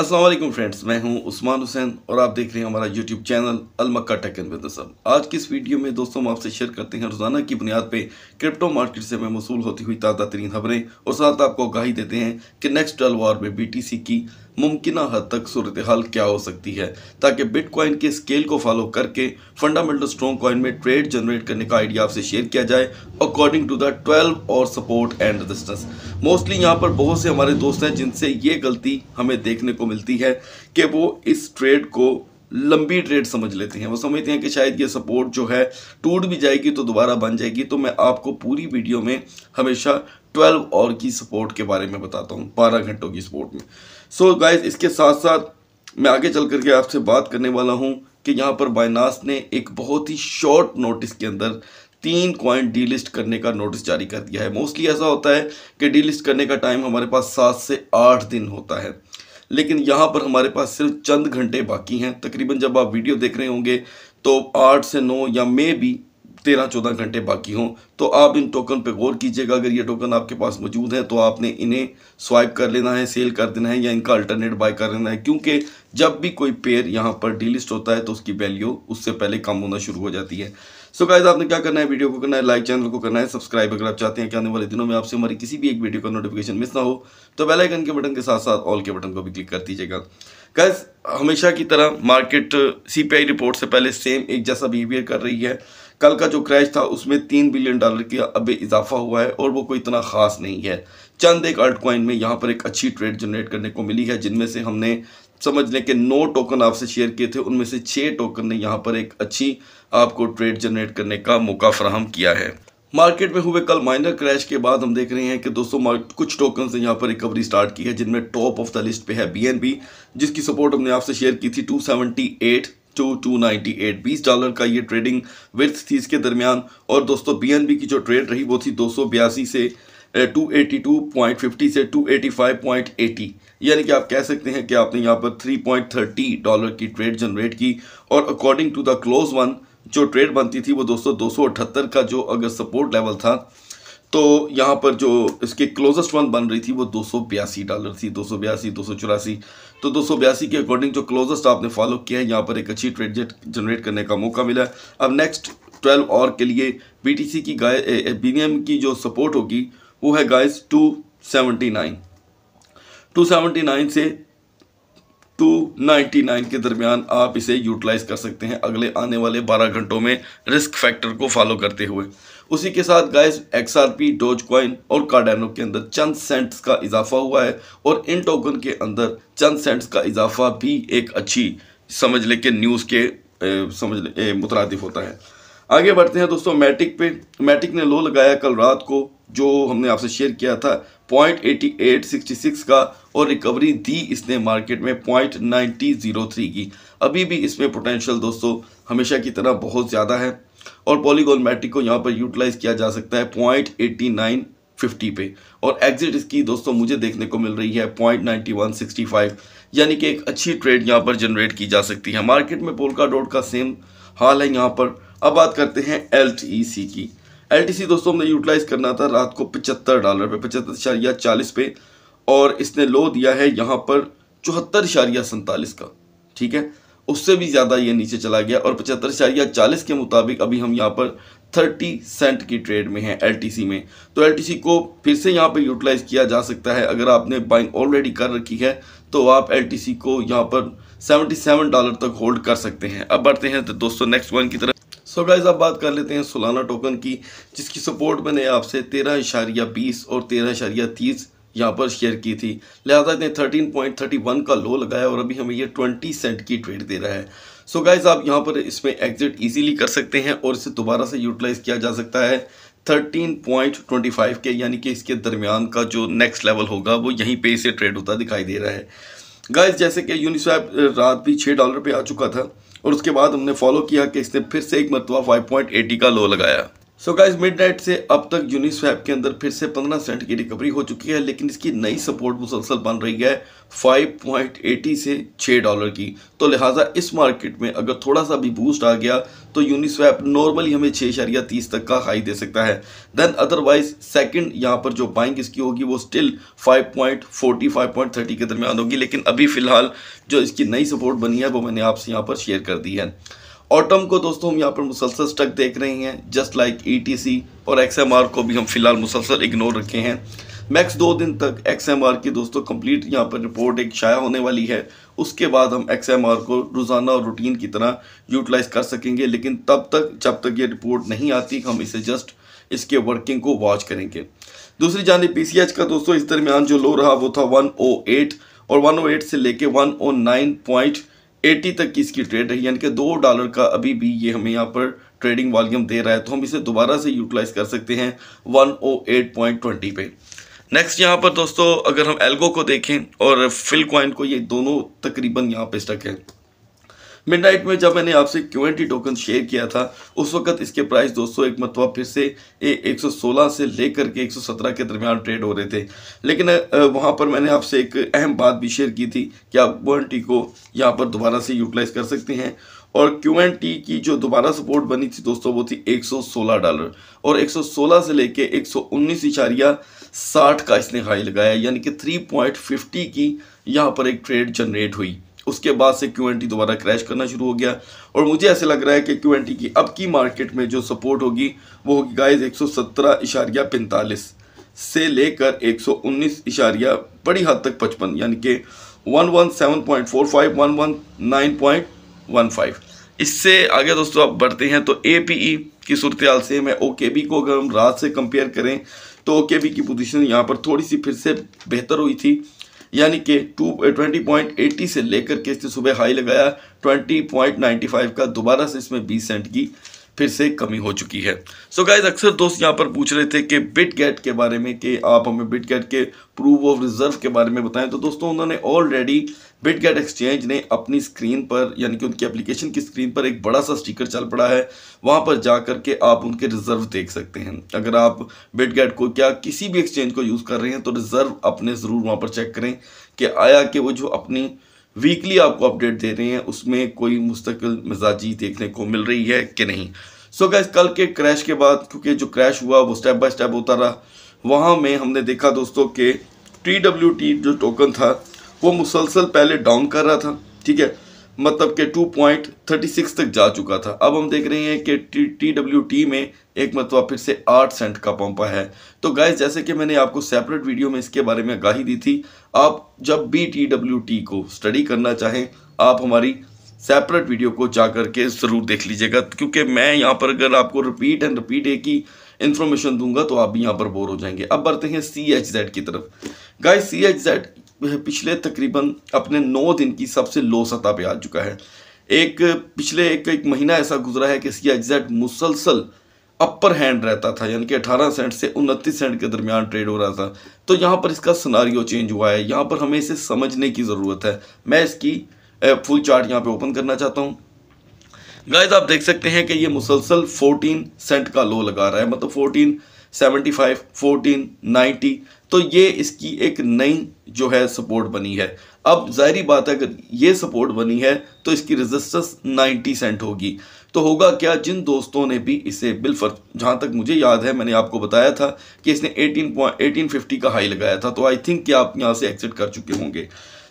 Aslam friends मैं हूं उस्मान हुसैन और आप देख रहे हैं हमारा YouTube channel Almakka tech and business अब आज की इस वीडियो में दोस्तों हम आपसे शेयर करते हैं रोज़ाना की बुनियाद पे क्रिप्टो मार्केट से मौसू होती हुई ताज़ा तरीन खबरें और साथ आपको आगाही देते हैं कि नेक्स्ट वार में बीटीसी की मुमकिन हद तक सूरत हाल क्या हो सकती है ताकि बिटकॉइन के स्केल को फॉलो करके फंडामेंटल स्ट्रॉन्ग कॉइन में ट्रेड जनरेट करने का आइडिया आपसे शेयर किया जाए अकॉर्डिंग टू द ट्वेल्व और सपोर्ट एंड रेजिस्टेंस मोस्टली यहाँ पर बहुत से हमारे दोस्त हैं जिनसे ये गलती हमें देखने को मिलती है कि वो इस ट्रेड को लंबी ट्रेड समझ लेते हैं वो समझते हैं कि शायद ये सपोर्ट जो है टूट भी जाएगी तो दोबारा बन जाएगी तो मैं आपको पूरी वीडियो में हमेशा 12 और की सपोर्ट के बारे में बताता हूँ बारह घंटों की सपोर्ट में सो so गाइज इसके साथ साथ मैं आगे चल करके आपसे बात करने वाला हूँ कि यहाँ पर बाइनास ने एक बहुत ही शॉर्ट नोटिस के अंदर तीन डी डीलिस्ट करने का नोटिस जारी कर दिया है मोस्टली ऐसा होता है कि डीलिस्ट करने का टाइम हमारे पास सात से आठ दिन होता है लेकिन यहाँ पर हमारे पास सिर्फ चंद घंटे बाकी हैं तकरीबन जब आप वीडियो देख रहे होंगे तो आठ से नौ या मे भी तेरह चौदह घंटे बाकी हों तो आप इन टोकन पे गौर कीजिएगा अगर ये टोकन आपके पास मौजूद है तो आपने इन्हें स्वाइप कर लेना है सेल कर देना है या इनका अल्टरनेट बाय कर लेना है क्योंकि जब भी कोई पेयर यहाँ पर डीलिस्ट होता है तो उसकी वैल्यू उससे पहले कम होना शुरू हो जाती है सो so गाइज आपने क्या करना है वीडियो को करना है लाइक चैनल को करना है सब्सक्राइब अगर आप चाहते हैं कि आने वाले दिनों में आपसे हमारी किसी भी एक वीडियो का नोटिफिकेशन मिस ना हो तो बेल आइकन के बटन के साथ साथ ऑल के बटन को भी क्लिक कर दीजिएगा गाइज हमेशा की तरह मार्केट सीपीआई रिपोर्ट से पहले सेम एक जैसा बिहेवियर कर रही है कल का जो क्रैश था उसमें तीन बिलियन डॉलर का अब इजाफा हुआ है और वो कोई इतना ख़ास नहीं है चंद एक अल्ट क्वाइन में यहाँ पर एक अच्छी ट्रेड जनरेट करने को मिली है जिनमें से हमने समझ लें कि नौ टोकन आपसे शेयर किए थे उनमें से छः टोकन ने यहाँ पर एक अच्छी आपको ट्रेड जनरेट करने का मौका फ्राहम किया है मार्केट में हुए कल माइनर क्रैश के बाद हम देख रहे हैं कि दोस्तों कुछ टोकन ने यहाँ पर रिकवरी स्टार्ट की है जिनमें टॉप ऑफ द लिस्ट पे है बीएनबी जिसकी सपोर्ट हमने आपसे शेयर की थी 278 टू टू नाइन्टी एट बीस डॉलर का ये ट्रेडिंग विर्थ थी इसके दरमियान और दोस्तों बी की जो ट्रेड रही वो थी दो से two eighty two point fifty से two eighty five point eighty यानी कि आप कह सकते हैं कि आपने यहाँ पर थ्री पॉइंट थर्टी डॉलर की ट्रेड जनरेट की और according to the close one जो ट्रेड बनती थी वो दोस्तों दो का जो अगर सपोर्ट लेवल था तो यहाँ पर जो इसके क्लोजेस्ट वन बन रही थी वो दो डॉलर थी दो सौ बयासी दो सौ चौरासी तो दो सौ बयासी के अकॉर्डिंग जो क्लोजेस्ट आपने फॉलो किया है यहाँ पर एक अच्छी ट्रेड जेट जनरेट करने का मौका मिला है अब नेक्स्ट ट्वेल्व और के लिए बी की गाय बी की जो सपोर्ट होगी वो है guys two seventy nine two nine से 99 के दरमियान आप इसे यूटिलाइज़ कर सकते हैं अगले आने वाले 12 घंटों में रिस्क फैक्टर को फॉलो करते हुए उसी के साथ गाइस एक्सआरपी डोज क्वाइन और कार्डेनो के अंदर चंद सेंट्स का इजाफा हुआ है और इन टोकन के अंदर चंद सेंट्स का इजाफा भी एक अच्छी समझ ले के न्यूज़ के ए, समझ ले मुतरद होता है आगे बढ़ते हैं दोस्तों मैटिक पे मैटिक ने लो लगाया कल रात को जो हमने आपसे शेयर किया था point eighty eight sixty six का और रिकवरी दी इसने मार्केट में पॉइंट नाइन्टी ज़ीरो थ्री की अभी भी इसमें पोटेंशियल दोस्तों हमेशा की तरह बहुत ज़्यादा है और पॉलीगॉन मैट्रिक को यहाँ पर यूटिलाइज किया जा सकता है पॉइंट एट्टी नाइन फिफ्टी पे और एग्जिट इसकी दोस्तों मुझे देखने को मिल रही है point ninety one sixty five यानी कि एक अच्छी ट्रेड यहाँ पर जनरेट की जा सकती है मार्केट में पोलका डॉट का सेम हाल है यहाँ पर अब बात करते हैं एल e की एलटीसी दोस्तों हमने यूटिलाइज करना था रात को पचहत्तर डॉलर पे पचहत्तर इशारिया चालीस पे और इसने लो दिया है यहाँ पर चौहत्तर इशारिया सैंतालीस का ठीक है उससे भी ज़्यादा ये नीचे चला गया और पचहत्तर इशारिया चालीस के मुताबिक अभी हम यहाँ पर थर्टी सेंट की ट्रेड में है एल में तो एल को फिर से यहाँ पर यूटिलाइज़ किया जा सकता है अगर आपने बाइंग ऑलरेडी कर रखी है तो आप एल को यहाँ पर 77 डॉलर तक होल्ड कर सकते हैं अब बढ़ते हैं तो दोस्तों नेक्स्ट वन की तरफ सो गाइज आप बात कर लेते हैं सोलाना टोकन की जिसकी सपोर्ट मैंने आपसे तेरह इशारिया बीस और तेरह इशारिया तीस यहाँ पर शेयर की थी लिहाजा इसने थर्टीन पॉइंट थर्टी वन का लो लगाया और अभी हमें ये ट्वेंटी सेंट की ट्रेड दे रहा है सो so गाइज आप यहाँ पर इसमें एग्जिट इजीली कर सकते हैं और इसे दोबारा से यूटिलाइज़ किया जा सकता है थर्टीन पॉइंट ट्वेंटी फाइव के यानी कि इसके दरमियान का जो नेक्स्ट लेवल होगा वो यहीं पे इसे ट्रेड होता दिखाई दे रहा है गाइज जैसे कि यूनिस्वैप रात भी छः डॉलर पर आ चुका था और उसके बाद हमने फॉलो किया कि इसने फिर से एक मरतबा फाइव पॉइंट एटी का लो लगाया सो गाइज नाइट से अब तक यूनिस्वैप के अंदर फिर से 15 सेंट की रिकवरी हो चुकी है लेकिन इसकी नई सपोर्ट मुसलसल बन रही है 5.80 से 6 डॉलर की तो लिहाजा इस मार्केट में अगर थोड़ा सा भी बूस्ट आ गया तो यूनिस्वैप नॉर्मली हमें छः शरिया तीस तक का हाई दे सकता है देन अदरवाइज सेकंड यहाँ पर जो बाइंग इसकी होगी वो स्टिल 5.40 5.30 के दरमियान होगी लेकिन अभी फ़िलहाल जो इसकी नई सपोर्ट बनी है वो मैंने आपसे यहाँ पर शेयर कर दी है ऑटम को दोस्तों हम यहाँ पर मुसलसल स्टक देख रहे हैं जस्ट लाइक ई और एक्स को भी हम फिलहाल मुसलसल इग्नोर रखे हैं मैक्स दो दिन तक एक्स की दोस्तों कंप्लीट यहाँ पर रिपोर्ट एक शाया होने वाली है उसके बाद हम एक्स को रोज़ाना और रूटीन की तरह यूटिलाइज कर सकेंगे लेकिन तब तक जब तक ये रिपोर्ट नहीं आती हम इसे जस्ट इसके वर्किंग को वॉच करेंगे दूसरी जानब पी का दोस्तों इस दरमियान जो लो रहा वो था एट oh और एट oh से लेके पॉइंट 80 तक की इसकी ट्रेड रही यानी कि दो डॉलर का अभी भी ये हमें यहाँ पर ट्रेडिंग वॉल्यूम दे रहा है तो हम इसे दोबारा से यूटिलाइज़ कर सकते हैं 108.20 पे नेक्स्ट यहाँ पर दोस्तों अगर हम एल्गो को देखें और फिल क्वाइन को ये दोनों तकरीबन यहाँ पे स्टक है मिडनाइट में जब मैंने आपसे Q N T token share किया था उस वक्त इसके प्राइस दोस्तों एक मतवा फिर से एक सौ सोलह से लेकर के एक सौ सत्रह के दरमियान ट्रेड हो रहे थे लेकिन वहाँ पर मैंने आपसे एक अहम बात भी शेयर की थी कि आप क्यू एन टी को यहाँ पर दोबारा से यूटिलाइज कर सकते हैं और क्यू एन टी की जो दोबारा सपोर्ट बनी थी दोस्तों वो थी 116 डॉलर और 116 से लेके एक सौ साठ का इसने हाई लगाया यानी कि 3.50 की यहाँ पर एक ट्रेड जनरेट हुई उसके बाद से क्यू दोबारा क्रैश करना शुरू हो गया और मुझे ऐसे लग रहा है कि क्यू की अब की मार्केट में जो सपोर्ट होगी वो होगी गाइज एक सौ से लेकर एक सौ उन्नीस इशारिया बड़ी हद तक पचपन यानी कि one one seven point four five one one nine point one five इससे आगे दोस्तों आप बढ़ते हैं तो ए पी ई की सूरत हाल से मैं ओ के बी को अगर हम रात से कंपेयर करें तो ओ के बी की पोजीशन यहाँ पर थोड़ी सी फिर से बेहतर हुई थी यानी कि टू ट्वेंटी पॉइंट एटी से लेकर के इसने सुबह हाई लगाया ट्वेंटी पॉइंट नाइन्टी फाइव का दोबारा से इसमें बीस सेंट की फिर से कमी हो चुकी है सो so गाइज अक्सर दोस्त यहाँ पर पूछ रहे थे कि बिट गेट के बारे में कि आप हमें बिट गेट के प्रूफ ऑफ रिजर्व के बारे में बताएं तो दोस्तों उन्होंने ऑलरेडी बिट गेट एक्सचेंज ने अपनी स्क्रीन पर यानी कि उनकी एप्लीकेशन की स्क्रीन पर एक बड़ा सा स्टिकर चल पड़ा है वहाँ पर जा कर के आप उनके रिजर्व देख सकते हैं अगर आप बिट गेट को क्या किसी भी एक्सचेंज को यूज़ कर रहे हैं तो रिज़र्व अपने ज़रूर वहाँ पर चेक करें कि आया कि वो जो अपनी वीकली आपको अपडेट दे रहे हैं उसमें कोई मुस्तकिल मिजाजी देखने को मिल रही है कि नहीं सो so गैस कल के क्रैश के बाद क्योंकि जो क्रैश हुआ वो स्टेप बाय स्टेप होता रहा वहाँ में हमने देखा दोस्तों कि टी डब्ल्यू टी जो टोकन था वो मुसलसल पहले डाउन कर रहा था ठीक है मतलब के 2.36 तक जा चुका था अब हम देख रहे हैं कि टी टी डब्ल्यू टी में एक मतलब फिर से आठ सेंट का पंपा है तो गाइस जैसे कि मैंने आपको सेपरेट वीडियो में इसके बारे में आगाही दी थी आप जब भी टी डब्ल्यू टी को स्टडी करना चाहें आप हमारी सेपरेट वीडियो को जा करके ज़रूर देख लीजिएगा क्योंकि मैं यहाँ पर अगर आपको रिपीट एंड रिपीट एक ही इन्फॉर्मेशन दूंगा तो आप भी यहाँ पर बोर हो जाएंगे अब बढ़ते हैं सी एच जेड की तरफ गाय सी एच जेड पिछले तकरीबन अपने नौ दिन की सबसे लो सतह पे आ चुका है एक पिछले एक एक महीना ऐसा गुजरा है कि इसकी एग्जैक्ट मुसलसल अपर हैंड रहता था यानी कि 18 सेंट से उनतीस सेंट के दरमियान ट्रेड हो रहा था तो यहाँ पर इसका सनारियो चेंज हुआ है यहाँ पर हमें इसे समझने की ज़रूरत है मैं इसकी फुल चार्ट यहाँ पर ओपन करना चाहता हूँ गाइज आप देख सकते हैं कि ये मुसलसल 14 सेंट का लो लगा रहा है मतलब सेवेंटी फाइव फोर्टीन नाइन्टी तो ये इसकी एक नई जो है सपोर्ट बनी है अब जाहरी बात है अगर ये सपोर्ट बनी है तो इसकी रेजिस्टेंस 90 सेंट होगी तो होगा क्या जिन दोस्तों ने भी इसे बिलफर जहाँ तक मुझे याद है मैंने आपको बताया था कि इसने 18 एटीन फिफ्टी का हाई लगाया था तो आई थिंक कि आप यहाँ से एक्सेट कर चुके होंगे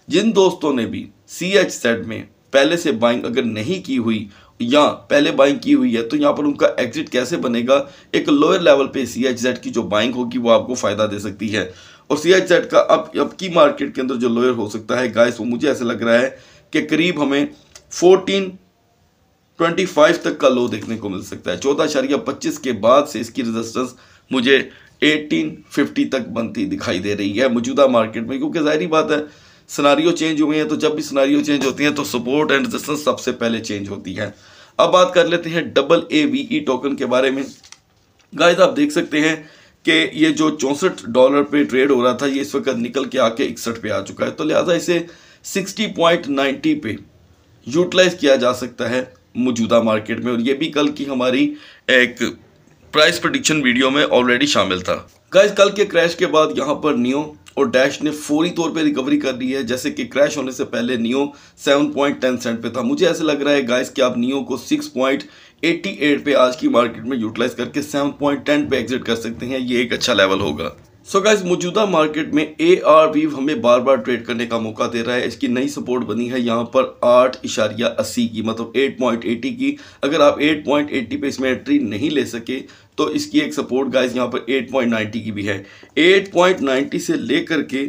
जिन दोस्तों ने भी सी एच सेट में पहले से बाइंग अगर नहीं की हुई या पहले बाइंग की हुई है तो यहाँ पर उनका एग्जिट कैसे बनेगा एक लोअर लेवल पे सी एच जेड की जो बाइंग होगी वो आपको फ़ायदा दे सकती है और सी एच जेड का अब अब की मार्केट के अंदर जो लोअर हो सकता है गाइस वो मुझे ऐसा लग रहा है कि करीब हमें फोर्टीन फाइव तक का लो देखने को मिल सकता है चौदह या पच्चीस के बाद से इसकी रेजिस्टेंस मुझे फिफ्टी तक बनती दिखाई दे रही है मौजूदा मार्केट में क्योंकि जाहरी बात है सिनारियो चेंज हुए हैं तो जब भी सिनारियो चेंज होती हैं तो सपोर्ट एंड रेजिस्टेंस सबसे पहले चेंज होती है अब बात कर लेते हैं double A V E token के बारे में गाइस आप देख सकते हैं कि ये जो चौंसठ डॉलर पे ट्रेड हो रहा था ये इस वक्त निकल के आके इकसठ पे आ चुका है तो लिहाजा इसे नाइन्टी पे यूटिलाइज किया जा सकता है मौजूदा मार्केट में और ये भी कल की हमारी एक प्राइस प्रडिक्शन वीडियो में ऑलरेडी शामिल था गाइस कल के क्रैश के बाद यहाँ पर नियो और डैश ने फौरी तौर पे रिकवरी कर ली है जैसे कि क्रैश होने से पहले नियो 7.10 सेंट पे था मुझे ऐसा लग रहा है गाइस कि आप नियो को 6.88 पे आज की मार्केट में यूटिलाइज करके 7.10 पे एग्जिट कर सकते हैं ये एक अच्छा लेवल होगा सो so गाइज मौजूदा मार्केट में ए आर वी हमें बार बार ट्रेड करने का मौका दे रहा है इसकी नई सपोर्ट बनी है यहाँ पर आठ इशारिया अस्सी की मतलब एट पॉइंट एटी की अगर आप एट पॉइंट एट्टी पर इसमें एंट्री नहीं ले सके तो इसकी एक सपोर्ट गाइज यहाँ पर एट पॉइंट नाइन्टी की भी है एट पॉइंट नाइन्टी से लेकर के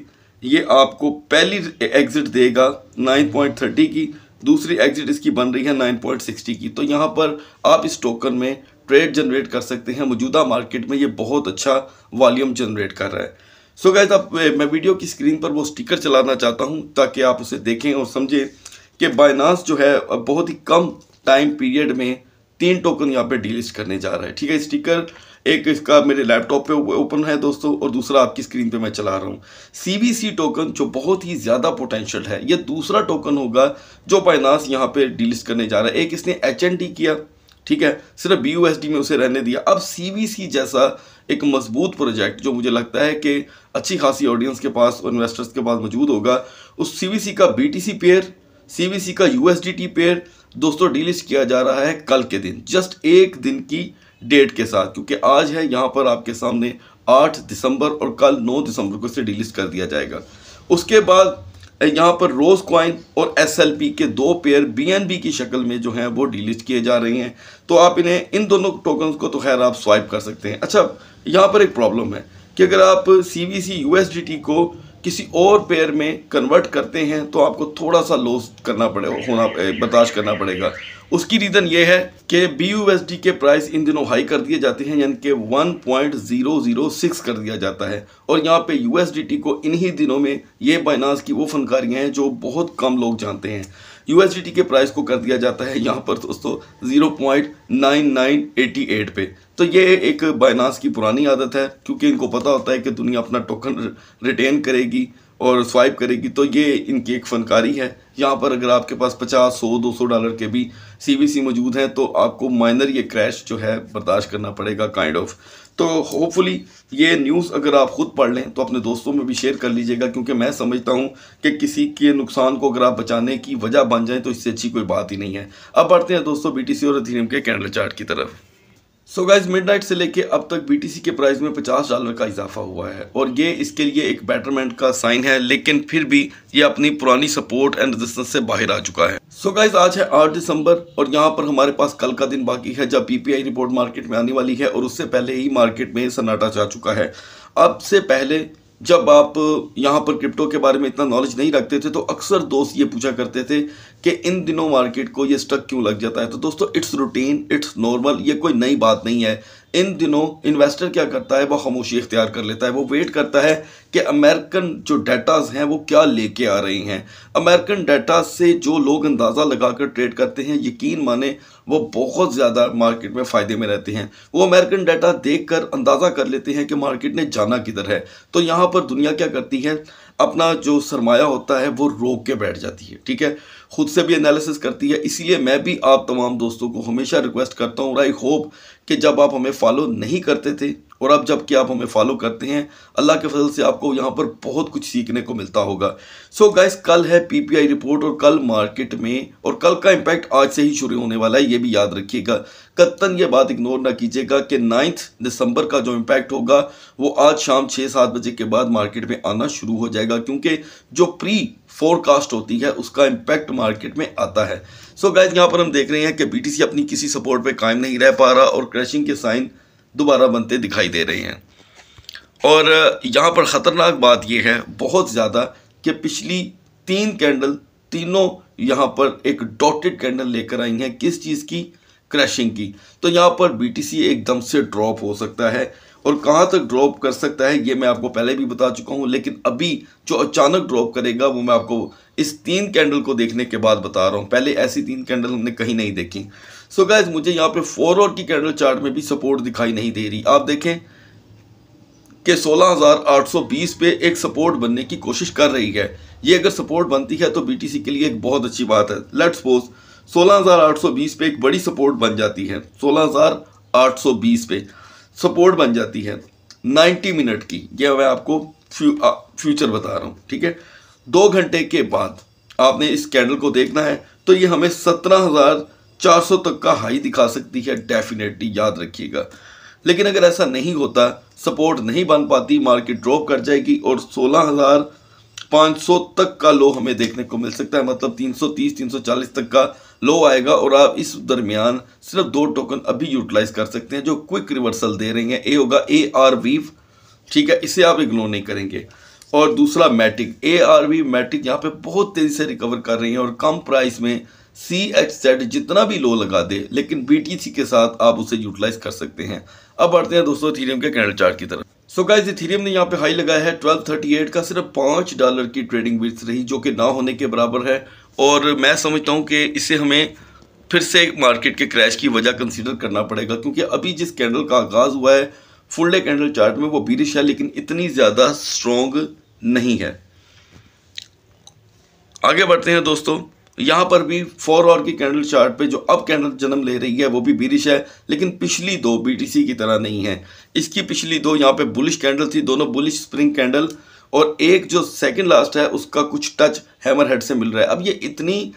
ये आपको पहली एग्जिट देगा नाइन पॉइंट थर्टी की दूसरी एग्जिट इसकी बन रही है नाइन पॉइंट सिक्सटी की तो यहाँ पर आप इस टोकन में ट्रेड जनरेट कर सकते हैं मौजूदा मार्केट में ये बहुत अच्छा वॉल्यूम जनरेट कर रहा है सो so गैज आप मैं वीडियो की स्क्रीन पर वो स्टिकर चलाना चाहता हूँ ताकि आप उसे देखें और समझें कि बाइनास जो है बहुत ही कम टाइम पीरियड में तीन टोकन यहाँ पे डीलिस्ट करने जा रहा है ठीक है स्टिकर एक इसका मेरे लैपटॉप पे ओपन है दोस्तों और दूसरा आपकी स्क्रीन पे मैं चला रहा हूँ सी टोकन जो बहुत ही ज़्यादा पोटेंशियल है ये दूसरा टोकन होगा जो बाइनास यहाँ पे डीलिस्ट करने जा रहा है एक इसने एच किया ठीक है सिर्फ बी में उसे रहने दिया अब सी जैसा एक मजबूत प्रोजेक्ट जो मुझे लगता है कि अच्छी खासी ऑडियंस के पास और इन्वेस्टर्स के पास मौजूद होगा उस सी का बी पेयर सी का यू पेयर दोस्तों डीलिस्ट किया जा रहा है कल के दिन जस्ट एक दिन की डेट के साथ क्योंकि आज है यहाँ पर आपके सामने आठ दिसंबर और कल नौ दिसंबर को इसे डीलिस्ट कर दिया जाएगा उसके बाद यहाँ पर रोज क्वाइन और एसएलपी के दो पेयर बीएनबी की शक्ल में जो हैं वो डिलीट किए जा रहे हैं तो आप इन्हें इन दोनों टोकन्स को तो खैर आप स्वाइप कर सकते हैं अच्छा यहाँ पर एक प्रॉब्लम है कि अगर आप सी वी को किसी और पेयर में कन्वर्ट करते हैं तो आपको थोड़ा सा लॉस करना पड़े होना बर्दाश्त करना पड़ेगा उसकी रीज़न ये है कि बी यू एस डी के प्राइस इन दिनों हाई कर दिए जाते हैं यानी कि 1.006 कर दिया जाता है और यहाँ पे यू एस डी टी को इन्हीं दिनों में ये बाइनास की वो फनकारियाँ हैं जो बहुत कम लोग जानते हैं यू एस डी टी के प्राइस को कर दिया जाता है यहाँ पर दोस्तों zero point nine nine eighty eight पे तो ये एक बाइनास की पुरानी आदत है क्योंकि इनको पता होता है कि दुनिया अपना टोकन रिटेन करेगी और स्वाइप करेगी तो ये इनकी एक फनकारी है यहाँ पर अगर आपके पास पचास सौ दो सौ डॉलर के भी सी मौजूद हैं तो आपको माइनर ये क्रैश जो है बर्दाश्त करना पड़ेगा काइंड kind ऑफ of. तो होपफुली ये न्यूज़ अगर आप ख़ुद पढ़ लें तो अपने दोस्तों में भी शेयर कर लीजिएगा क्योंकि मैं समझता हूँ कि किसी के नुकसान को अगर आप बचाने की वजह बन जाए तो इससे अच्छी कोई बात ही नहीं है अब बढ़ते हैं दोस्तों बी और अथीरियम के कैंडल चार्ट की तरफ सो गाइज मिडनाइट से लेके अब तक सी के प्राइस में 50 डॉलर का इजाफा हुआ है और ये इसके लिए एक बेटरमेंट का साइन है लेकिन फिर भी ये अपनी पुरानी सपोर्ट एंड रेजिस्टेंस से बाहर आ चुका है सो so गाइज आज है 8 दिसंबर और यहाँ पर हमारे पास कल का दिन बाकी है जब आई रिपोर्ट मार्केट में आने वाली है और उससे पहले ही मार्केट में सन्नाटा जा चुका है अब से पहले जब आप यहाँ पर क्रिप्टो के बारे में इतना नॉलेज नहीं रखते थे तो अक्सर दोस्त ये पूछा करते थे कि इन दिनों मार्केट को ये स्टक क्यों लग जाता है तो दोस्तों इट्स रूटीन इट्स नॉर्मल ये कोई नई बात नहीं है इन दिनों इन्वेस्टर क्या करता है वो खामोशी इख्तियार कर लेता है वो वेट करता है कि अमेरिकन जो डाटाज हैं वो क्या लेके आ रही हैं अमेरिकन डाटा से जो लोग अंदाज़ा लगाकर ट्रेड करते हैं यकीन माने वो बहुत ज़्यादा मार्केट में फ़ायदे में रहते हैं वो अमेरिकन डाटा देख कर अंदाज़ा कर लेते हैं कि मार्केट ने जाना किधर है तो यहाँ पर दुनिया क्या करती है अपना जो सरमाया होता है वो रोक के बैठ जाती है ठीक है खुद से भी एनालिसिस करती है इसीलिए मैं भी आप तमाम दोस्तों को हमेशा रिक्वेस्ट करता हूँ और आई होप कि जब आप हमें फॉलो नहीं करते थे और अब जबकि आप हमें फॉलो करते हैं अल्लाह के फजल से आपको यहाँ पर बहुत कुछ सीखने को मिलता होगा सो so गाइस कल है पीपीआई रिपोर्ट और कल मार्केट में और कल का इम्पैक्ट आज से ही शुरू होने वाला है ये भी याद रखिएगा कत्तन ये बात इग्नोर ना कीजिएगा कि नाइन्थ दिसंबर का जो इम्पैक्ट होगा वो आज शाम छः सात बजे के बाद मार्केट में आना शुरू हो जाएगा क्योंकि जो प्री फोरकास्ट होती है उसका इम्पैक्ट मार्केट में आता है सो गाइज यहाँ पर हम देख रहे हैं कि बी अपनी किसी सपोर्ट पर कायम नहीं रह पा रहा और क्रैशिंग के साइन दोबारा बनते दिखाई दे रहे हैं और यहाँ पर ख़तरनाक बात यह है बहुत ज़्यादा कि पिछली तीन कैंडल तीनों यहाँ पर एक डॉटेड कैंडल लेकर आई हैं किस चीज़ की क्रैशिंग की तो यहाँ पर बीटीसी एकदम से ड्रॉप हो सकता है और कहाँ तक ड्रॉप कर सकता है ये मैं आपको पहले भी बता चुका हूँ लेकिन अभी जो अचानक ड्रॉप करेगा वो मैं आपको इस तीन कैंडल को देखने के बाद बता रहा हूँ पहले ऐसी तीन कैंडल हमने कहीं नहीं देखी सो गैज मुझे यहाँ पे फोर और की कैंडल चार्ट में भी सपोर्ट दिखाई नहीं दे रही आप देखें कि 16,820 पे एक सपोर्ट बनने की कोशिश कर रही है ये अगर सपोर्ट बनती है तो बीटीसी के लिए एक बहुत अच्छी बात है लेट सपोज 16,820 पे एक बड़ी सपोर्ट बन जाती है 16,820 पे सपोर्ट बन जाती है 90 मिनट की यह मैं आपको फ्यू, आ, फ्यूचर बता रहा हूँ ठीक है दो घंटे के बाद आपने इस कैंडल को देखना है तो ये हमें सत्रह हज़ार 400 तक का हाई दिखा सकती है डेफिनेटली याद रखिएगा लेकिन अगर ऐसा नहीं होता सपोर्ट नहीं बन पाती मार्केट ड्रॉप कर जाएगी और 16,500 तक का लो हमें देखने को मिल सकता है मतलब 330 340 तक का लो आएगा और आप इस दरमियान सिर्फ दो टोकन अभी यूटिलाइज कर सकते हैं जो क्विक रिवर्सल दे रही हैं ए होगा ए आर वी ठीक है इसे आप इग्नोर नहीं करेंगे और दूसरा मैटिक ए आर वी मैटिक यहाँ पर बहुत तेज़ी से रिकवर कर रही है और कम प्राइस में सी एच सेट जितना भी लो लगा दे लेकिन बी टी सी के साथ आप उसे यूटिलाइज कर सकते हैं अब बढ़ते हैं दोस्तों थीरियम के कैंडल चार्ट की तरफ सो गाइस इथेरियम ने यहाँ पे हाई लगाया है 1238 का सिर्फ पाँच डॉलर की ट्रेडिंग विथ रही जो कि ना होने के बराबर है और मैं समझता हूँ कि इसे हमें फिर से मार्केट के क्रैश की वजह कंसिडर करना पड़ेगा क्योंकि अभी जिस कैंडल का आगाज़ हुआ है फुल डे कैंडल चार्ट में वो बीरिश है लेकिन इतनी ज़्यादा स्ट्रॉन्ग नहीं है आगे बढ़ते हैं दोस्तों यहाँ पर भी फोर आवर की कैंडल चार्ट पे जो अब कैंडल जन्म ले रही है वो भी बीरिश है लेकिन पिछली दो बीटीसी की तरह नहीं है इसकी पिछली दो यहाँ पे बुलिश कैंडल थी दोनों बुलिश स्प्रिंग कैंडल और एक जो सेकंड लास्ट है उसका कुछ टच हैमर हेड से मिल रहा है अब ये इतनी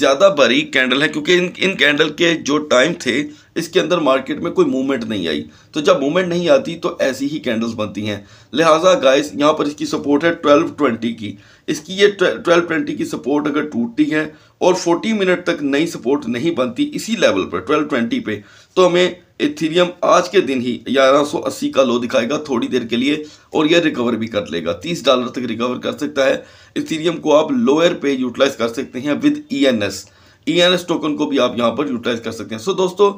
ज़्यादा बारीक कैंडल है क्योंकि इन इन कैंडल के जो टाइम थे इसके अंदर मार्केट में कोई मूवमेंट नहीं आई तो जब मूवमेंट नहीं आती तो ऐसी ही कैंडल्स बनती हैं लिहाजा गाइस यहाँ पर इसकी सपोर्ट है ट्वेल्व ट्वेंटी की इसकी ये ट्वेल्व ट्वेंटी की सपोर्ट अगर टूटती है और फोर्टी मिनट तक नई सपोर्ट नहीं बनती इसी लेवल पर ट्वेल्व ट्वेंटी पे तो हमें इथीरियम आज के दिन ही 1180 का लो दिखाएगा थोड़ी देर के लिए और यह रिकवर भी कर लेगा तीस डॉलर तक रिकवर कर सकता है इथीरियम को आप लोअर पे यूटिलाइज कर सकते हैं with E N S E N S token को भी आप यहाँ पर यूटिलाइज कर सकते हैं सो so, दोस्तों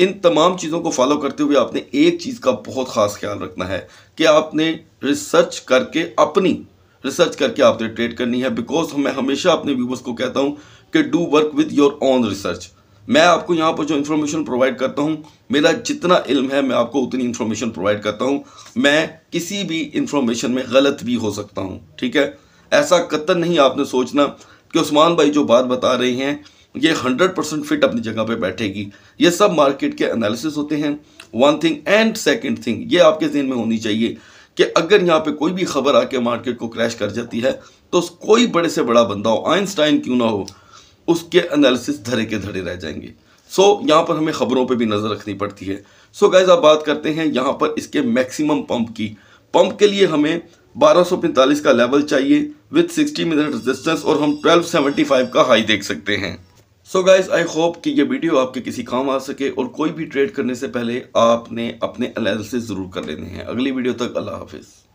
इन तमाम चीज़ों को फॉलो करते हुए आपने एक चीज़ का बहुत ख़ास ख्याल रखना है कि आपने रिसर्च करके अपनी रिसर्च करके आपने ट्रेड करनी है बिकॉज मैं हमेशा अपने व्यूवर्स को कहता हूँ कि do work with your own research मैं आपको यहाँ पर जो इन्फॉर्मेशन प्रोवाइड करता हूँ मेरा जितना इल्म है मैं आपको उतनी इन्फॉर्मेशन प्रोवाइड करता हूँ मैं किसी भी इन्फॉर्मेशन में गलत भी हो सकता हूँ ठीक है ऐसा कतन नहीं आपने सोचना कि उस्मान भाई जो बात बता रहे हैं ये 100 परसेंट फिट अपनी जगह पे बैठेगी ये सब मार्केट के एनालिसिस होते हैं one thing and second thing ये आपके जहन में होनी चाहिए कि अगर यहाँ पे कोई भी खबर आके मार्केट को क्रैश कर जाती है तो कोई बड़े से बड़ा बंदा हो आइंस्टाइन क्यों ना हो उसके एनालिसिस धरे के धड़े रह जाएंगे सो so, यहाँ पर हमें ख़बरों पर भी नज़र रखनी पड़ती है सो so, गैज़ आप बात करते हैं यहाँ पर इसके मैक्सिमम पंप की पंप के लिए हमें 1245 का लेवल चाहिए विथ 60 मिनट रेजिस्टेंस और हम 1275 का हाई देख सकते हैं सो गाइज आई होप कि ये वीडियो आपके किसी काम आ सके और कोई भी ट्रेड करने से पहले आपने अपने एनालिसिस ज़रूर कर लेने हैं अगली वीडियो तक अल्लाह हाफिज़